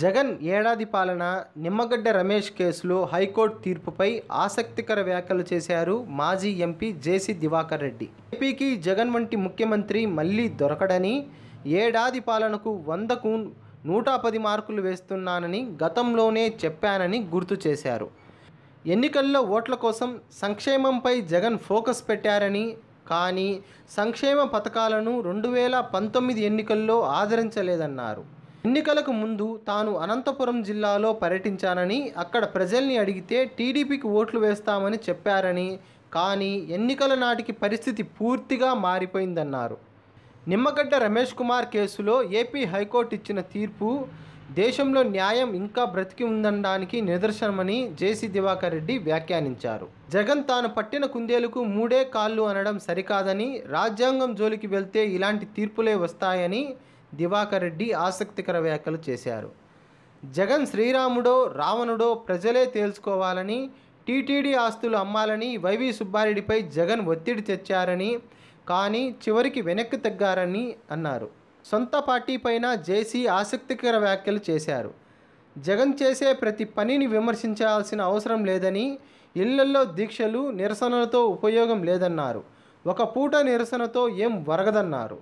జగన్ ఏడాది పాలన నిమ్మగడ్డ రమేష్ కేసులో హైకోర్టు తీర్పుపై ఆసక్తికర వ్యాఖ్యలు చేశారు మాజీ ఎంపీ జేసీ దివాకర్ రెడ్డి ఏపీకి జగన్ వంటి ముఖ్యమంత్రి మళ్ళీ దొరకడని ఏడాది పాలనకు వందకు నూట పది మార్కులు వేస్తున్నానని గతంలోనే చెప్పానని గుర్తు చేశారు ఎన్నికల్లో ఓట్ల కోసం సంక్షేమంపై జగన్ ఫోకస్ పెట్టారని కానీ సంక్షేమ పథకాలను రెండు వేల పంతొమ్మిది ఎన్నికల్లో ఆదరించలేదన్నారు ఎన్నికలకు ముందు తాను అనంతపురం జిల్లాలో పర్యటించానని అక్కడ ప్రజల్ని అడిగితే టీడీపీకి ఓట్లు వేస్తామని చెప్పారని కానీ ఎన్నికల నాటికి పరిస్థితి పూర్తిగా మారిపోయిందన్నారు నిమ్మగడ్డ రమేష్ కుమార్ కేసులో ఏపీ హైకోర్టు ఇచ్చిన తీర్పు దేశంలో న్యాయం ఇంకా బ్రతికి ఉందనడానికి నిదర్శనమని జేసీ దివాకర్ రెడ్డి వ్యాఖ్యానించారు జగన్ తాను పట్టిన కుందేలకు మూడే కాళ్ళు అనడం సరికాదని రాజ్యాంగం జోలికి వెళ్తే ఇలాంటి తీర్పులే వస్తాయని దివాకర్ రెడ్డి ఆసక్తికర వ్యాఖ్యలు చేశారు జగన్ శ్రీరాముడో రావణుడో ప్రజలే తేల్చుకోవాలని టీటీడీ ఆస్తులు అమ్మాలని వైవి సుబ్బారెడ్డిపై జగన్ ఒత్తిడి తెచ్చారని కానీ చివరికి వెనక్కి తగ్గారని అన్నారు సొంత పార్టీ పైన జేసీ ఆసక్తికర వ్యాఖ్యలు చేశారు జగన్ చేసే ప్రతి పనిని విమర్శించాల్సిన అవసరం లేదని ఇళ్లల్లో దీక్షలు నిరసనలతో ఉపయోగం లేదన్నారు ఒక పూట నిరసనతో ఏం వరగదన్నారు